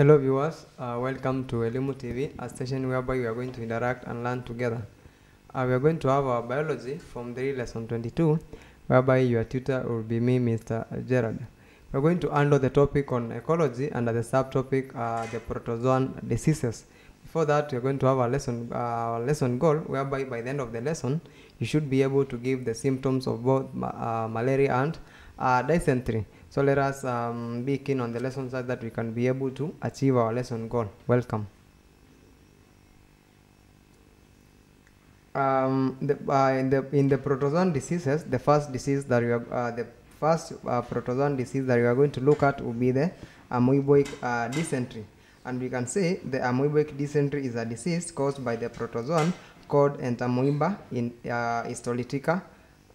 Hello viewers, uh, welcome to Elimu TV, a station whereby we are going to interact and learn together. Uh, we are going to have our biology from the lesson 22, whereby your tutor will be me, Mr. Gerard. We are going to handle the topic on ecology and the subtopic, uh, the protozoan diseases. Before that, we are going to have a lesson, uh, lesson goal, whereby by the end of the lesson, you should be able to give the symptoms of both ma uh, malaria and uh, dysentery. So let us um, be keen on the lessons so that we can be able to achieve our lesson goal. Welcome. Um, the, uh, in the in the protozoan diseases, the first disease that we are uh, the first uh, protozoan disease that we are going to look at will be the amoeboic uh, dysentery, and we can say the amoeboic dysentery is a disease caused by the protozoan called Entamoeba in uh, histolytica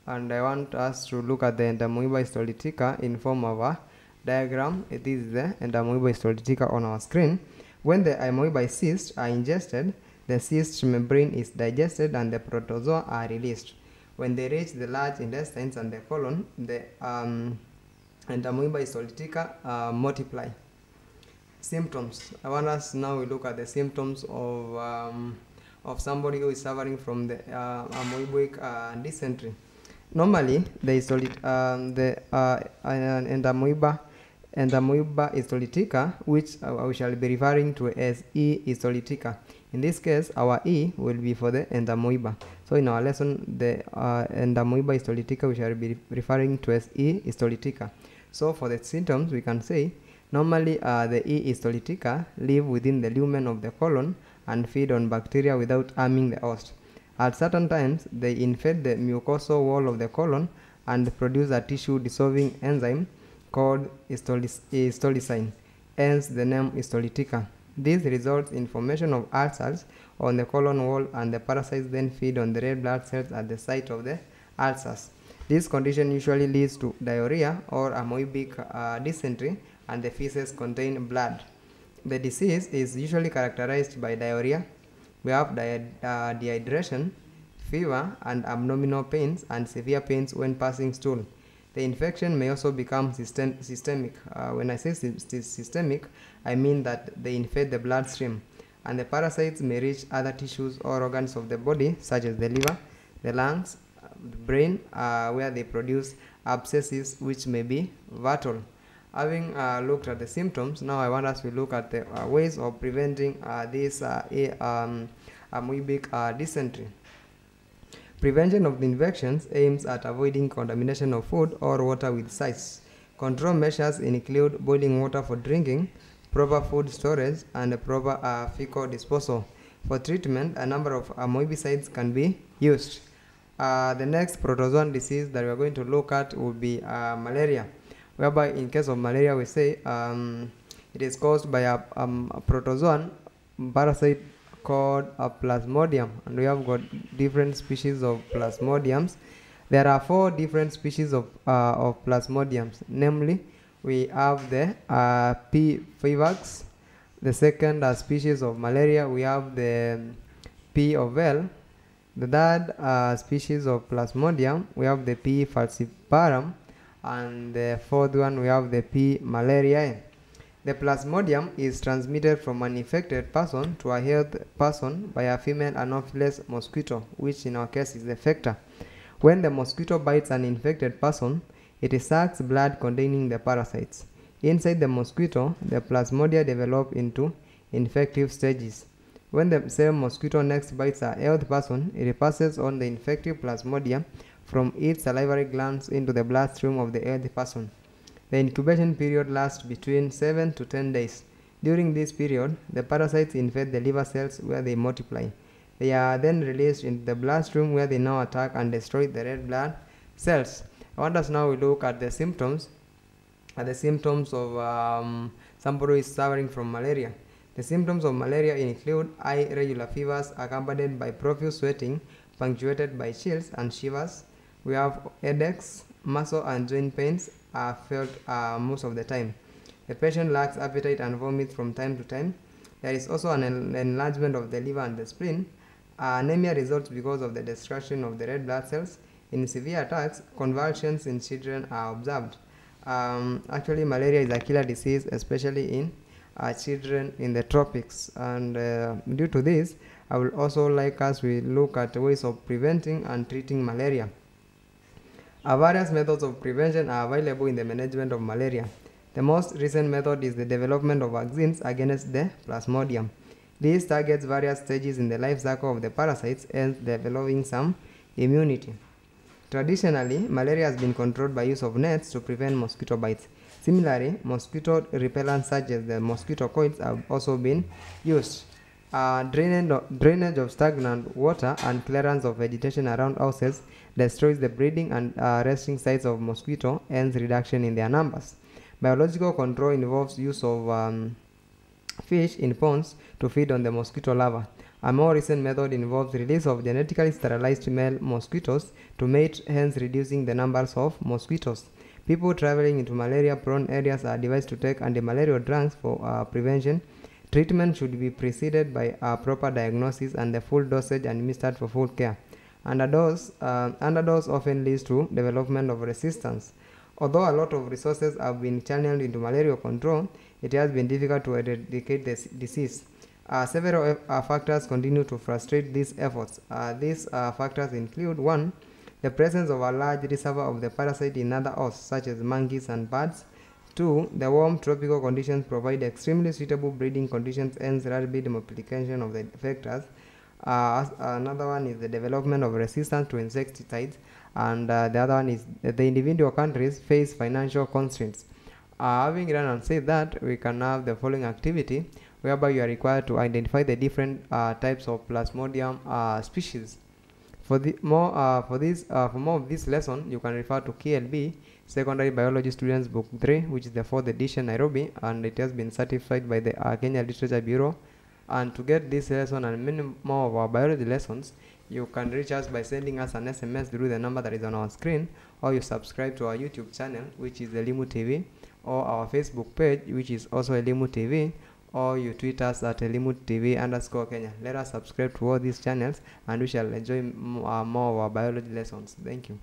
and I want us to look at the Entamoeba histolytica in form of a diagram. It is the Entamoeba histolytica on our screen. When the amoeba cysts are ingested, the cyst membrane is digested and the protozoa are released. When they reach the large intestines and the colon, the um, histolytica uh, multiply. Symptoms. I want us now to look at the symptoms of um, of somebody who is suffering from the uh, amoeboic uh, dysentery normally they um, the uh, and the amoeba and amoeba is solitica which uh, we shall be referring to as e is solitica in this case our e will be for the endamoeba so in our lesson the uh, endamoeba is we shall be referring to as e histolytica. so for the symptoms we can say normally uh, the e histolytica live within the lumen of the colon and feed on bacteria without harming the host at certain times, they infect the mucosal wall of the colon and produce a tissue dissolving enzyme called histolysine, hence the name histolytica. This results in formation of ulcers on the colon wall and the parasites then feed on the red blood cells at the site of the ulcers. This condition usually leads to diarrhea or amoebic uh, dysentery and the feces contain blood. The disease is usually characterized by diarrhea, we have uh, dehydration, fever and abdominal pains and severe pains when passing stool. The infection may also become system systemic. Uh, when I say systemic, I mean that they infect the bloodstream and the parasites may reach other tissues or organs of the body such as the liver, the lungs, uh, the brain uh, where they produce abscesses which may be vital. Having uh, looked at the symptoms, now I want us to look at the uh, ways of preventing uh, this uh, um, amoebic uh, dysentery. Prevention of the infections aims at avoiding contamination of food or water with cysts. Control measures include boiling water for drinking, proper food storage, and proper uh, fecal disposal. For treatment, a number of amoebicides can be used. Uh, the next protozoan disease that we are going to look at will be malaria whereby in case of malaria we say um, it is caused by a, um, a protozoan parasite called a plasmodium and we have got different species of plasmodiums there are four different species of, uh, of plasmodiums namely we have the uh, p vivax the second uh, species of malaria we have the um, p of l the third uh, species of plasmodium we have the p falciparum and the fourth one we have the P malariae. The plasmodium is transmitted from an infected person to a healthy person by a female anopheles mosquito, which in our case is the vector. When the mosquito bites an infected person, it sucks blood containing the parasites. Inside the mosquito, the plasmodia develop into infective stages. When the same mosquito next bites a healthy person, it passes on the infective plasmodia from its salivary glands into the bloodstream of the healthy person. The incubation period lasts between 7 to 10 days. During this period, the parasites infect the liver cells where they multiply. They are then released into the bloodstream where they now attack and destroy the red blood cells. What want us now we look at the symptoms. At the symptoms of um, somebody who is suffering from malaria. The symptoms of malaria include high regular fevers accompanied by profuse sweating, punctuated by chills and shivers, we have headaches, muscle and joint pains are felt uh, most of the time. The patient lacks appetite and vomits from time to time. There is also an enlargement of the liver and the spleen. anemia results because of the destruction of the red blood cells. In severe attacks, convulsions in children are observed. Um, actually, malaria is a killer disease, especially in uh, children in the tropics. And uh, due to this, I would also like us we look at ways of preventing and treating malaria. Various methods of prevention are available in the management of malaria. The most recent method is the development of vaccines against the plasmodium. This targets various stages in the life cycle of the parasites and developing some immunity. Traditionally, malaria has been controlled by use of nets to prevent mosquito bites. Similarly, mosquito repellents such as the mosquito coils have also been used. Uh, drainage, of, drainage of stagnant water and clearance of vegetation around houses destroys the breeding and uh, resting sites of mosquito, hence reduction in their numbers. Biological control involves use of um, fish in ponds to feed on the mosquito larvae. A more recent method involves release of genetically sterilized male mosquitoes to mate, hence reducing the numbers of mosquitoes. People traveling into malaria-prone areas are advised to take anti-malarial drugs for uh, prevention Treatment should be preceded by a proper diagnosis and the full dosage administered for full care. Underdose, uh, underdose often leads to development of resistance. Although a lot of resources have been channeled into malaria control, it has been difficult to eradicate this disease. Uh, several uh, factors continue to frustrate these efforts. Uh, these uh, factors include 1. The presence of a large reservoir of the parasite in other hosts, such as monkeys and birds. Two, the warm tropical conditions provide extremely suitable breeding conditions and rapid the multiplication of the vectors. Uh, uh, another one is the development of resistance to insecticides and uh, the other one is the individual countries face financial constraints. Uh, having done and said that, we can have the following activity whereby you are required to identify the different uh, types of Plasmodium uh, species. For the more uh, for this uh, for more of this lesson, you can refer to KLB Secondary Biology Students Book 3, which is the fourth edition Nairobi, and it has been certified by the uh, Kenya Literature Bureau. And to get this lesson and many more of our biology lessons, you can reach us by sending us an SMS through the number that is on our screen, or you subscribe to our YouTube channel, which is Elimu TV, or our Facebook page, which is also Elimu TV or you tweet us at elimutv underscore Kenya. Let us subscribe to all these channels and we shall enjoy uh, more of our biology lessons. Thank you.